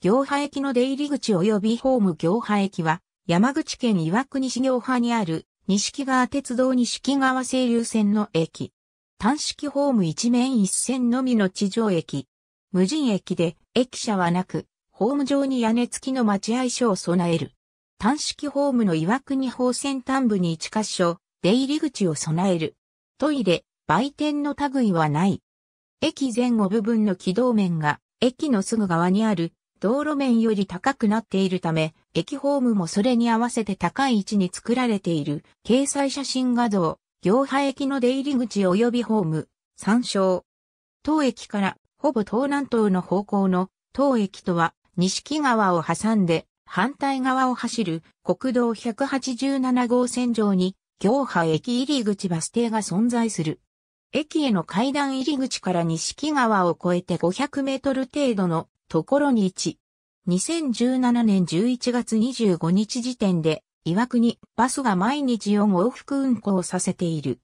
行派駅の出入り口及びホーム行派駅は、山口県岩国市行派にある、西木川鉄道木川清流線の駅。単式ホーム一面一線のみの地上駅。無人駅で、駅舎はなく、ホーム上に屋根付きの待合所を備える。単式ホームの岩国方線端部に一箇所、出入り口を備える。トイレ、売店の類はない。駅前後部分の軌道面が、駅のすぐ側にある、道路面より高くなっているため、駅ホームもそれに合わせて高い位置に作られている、掲載写真画像、行波駅の出入り口及びホーム、参照。当駅からほぼ東南東の方向の当駅とは西木川を挟んで反対側を走る国道187号線上に行波駅入り口バス停が存在する。駅への階段入り口から西木川を越えて500メートル程度のところに1。2017年11月25日時点で、岩国バスが毎日4往復運行させている。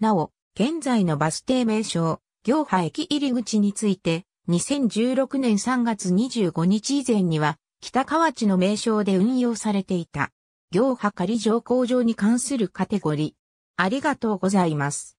なお、現在のバス停名称、行波駅入り口について、2016年3月25日以前には、北河内の名称で運用されていた。行波仮乗降場に関するカテゴリー。ありがとうございます。